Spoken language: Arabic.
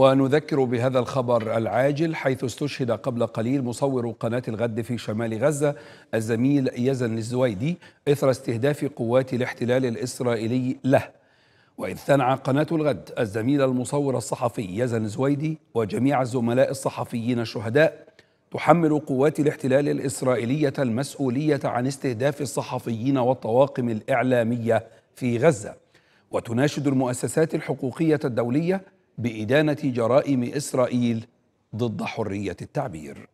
ونذكر بهذا الخبر العاجل حيث استشهد قبل قليل مصور قناة الغد في شمال غزة الزميل يزن الزويدي إثر استهداف قوات الاحتلال الإسرائيلي له وإذ ثنع قناة الغد الزميل المصور الصحفي يزن الزويدي وجميع الزملاء الصحفيين الشهداء تحمل قوات الاحتلال الإسرائيلية المسؤولية عن استهداف الصحفيين والطواقم الإعلامية في غزة وتناشد المؤسسات الحقوقية الدولية بإدانة جرائم إسرائيل ضد حرية التعبير